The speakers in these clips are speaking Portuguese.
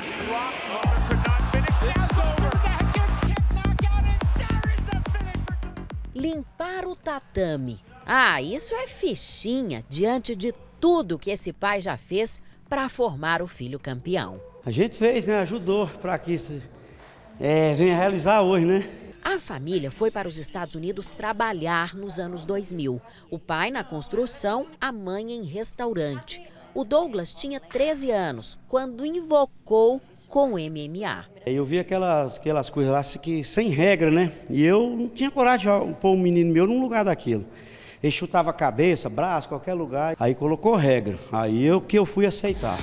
could not finish. over. Limpar o tatame. Ah, isso é fichinha diante de tudo que esse pai já fez para formar o filho campeão. A gente fez, né? Ajudou para que isso é, venha realizar hoje, né? A família foi para os Estados Unidos trabalhar nos anos 2000. O pai na construção, a mãe em restaurante. O Douglas tinha 13 anos quando invocou com MMA. Eu vi aquelas, aquelas coisas lá assim que, sem regra, né? E eu não tinha coragem de pôr um menino meu num lugar daquilo. Ele chutava cabeça, braço, qualquer lugar. Aí colocou regra. Aí eu que eu fui aceitar.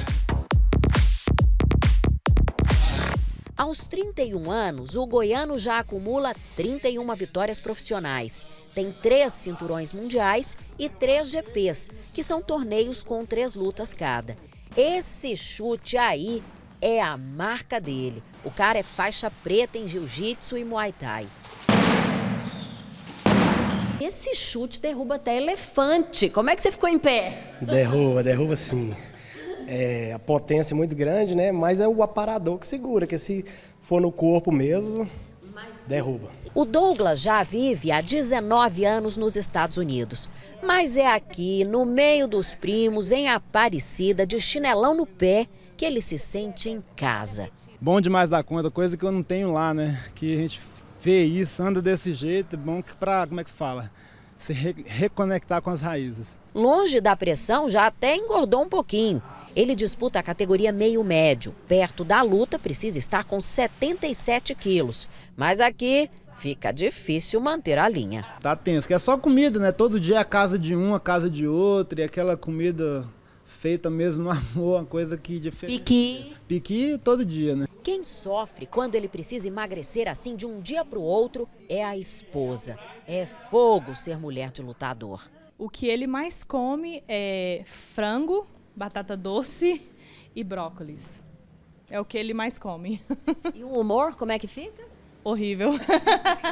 Aos 31 anos, o goiano já acumula 31 vitórias profissionais. Tem três cinturões mundiais e três GPs, que são torneios com três lutas cada. Esse chute aí é a marca dele. O cara é faixa preta em jiu-jitsu e muay thai. Esse chute derruba até elefante. Como é que você ficou em pé? Derruba, derruba sim é, a potência é muito grande, né? Mas é o aparador que segura, que se for no corpo mesmo, derruba. O Douglas já vive há 19 anos nos Estados Unidos, mas é aqui, no meio dos primos, em Aparecida, de chinelão no pé, que ele se sente em casa. Bom demais da conta, coisa que eu não tenho lá, né? Que a gente vê isso, anda desse jeito, é bom que pra, como é que fala? se re reconectar com as raízes. Longe da pressão, já até engordou um pouquinho. Ele disputa a categoria meio-médio. Perto da luta, precisa estar com 77 quilos. Mas aqui fica difícil manter a linha. Tá tenso, que é só comida, né? Todo dia é a casa de um, a casa de outro, e aquela comida feita mesmo no amor, uma coisa que diferente. Piqui. Piqui todo dia, né? Quem sofre quando ele precisa emagrecer assim de um dia para o outro é a esposa. É fogo ser mulher de lutador. O que ele mais come é frango, batata doce e brócolis. É o que ele mais come. E o humor, como é que fica? Horrível.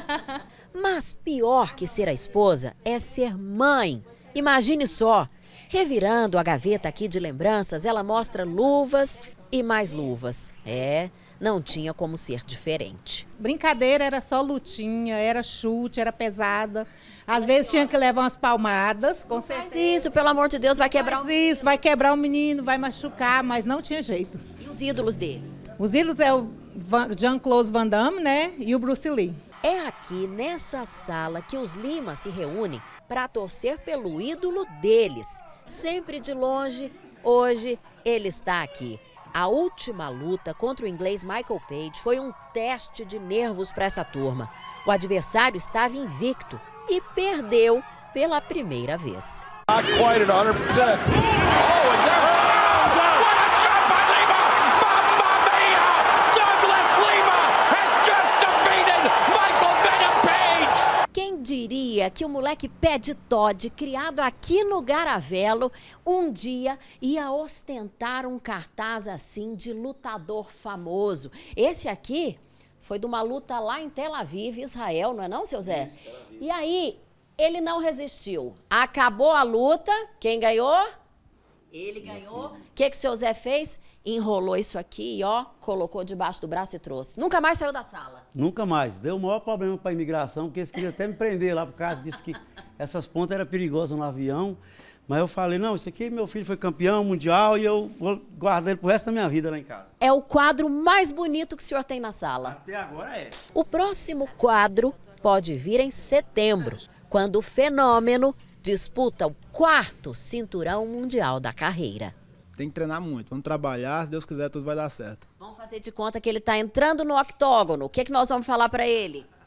Mas pior que ser a esposa é ser mãe. Imagine só. Revirando a gaveta aqui de lembranças, ela mostra luvas, e mais luvas. É, não tinha como ser diferente. Brincadeira era só lutinha, era chute, era pesada. Às vezes tinha que levar umas palmadas, com certeza. Faz isso, pelo amor de Deus, vai quebrar Faz isso, vai quebrar o menino, vai machucar, mas não tinha jeito. E os ídolos dele? Os ídolos é o Jean-Claude Van Damme, né, e o Bruce Lee. É aqui, nessa sala, que os Lima se reúnem para torcer pelo ídolo deles. Sempre de longe, hoje ele está aqui. A última luta contra o inglês Michael Page foi um teste de nervos para essa turma. O adversário estava invicto e perdeu pela primeira vez. Not quite 100%. Oh, diria que o moleque pé de Todd, criado aqui no Garavelo, um dia ia ostentar um cartaz assim de lutador famoso? Esse aqui foi de uma luta lá em Tel Aviv, Israel, não é não, seu Zé? Isso, e aí, ele não resistiu. Acabou a luta, quem ganhou? Ele ganhou. O que, que o seu Zé fez? Enrolou isso aqui, ó, colocou debaixo do braço e trouxe. Nunca mais saiu da sala. Nunca mais. Deu o maior problema para a imigração, porque eles queriam até me prender lá por causa disso que essas pontas eram perigosas no avião. Mas eu falei, não, isso aqui meu filho foi campeão mundial e eu vou guardar ele pro resto da minha vida lá em casa. É o quadro mais bonito que o senhor tem na sala. Até agora é. O próximo quadro pode vir em setembro, quando o fenômeno disputa o quarto cinturão mundial da carreira. Tem que treinar muito, vamos trabalhar, se Deus quiser tudo vai dar certo. Vamos fazer de conta que ele está entrando no octógono. O que, é que nós vamos falar para ele?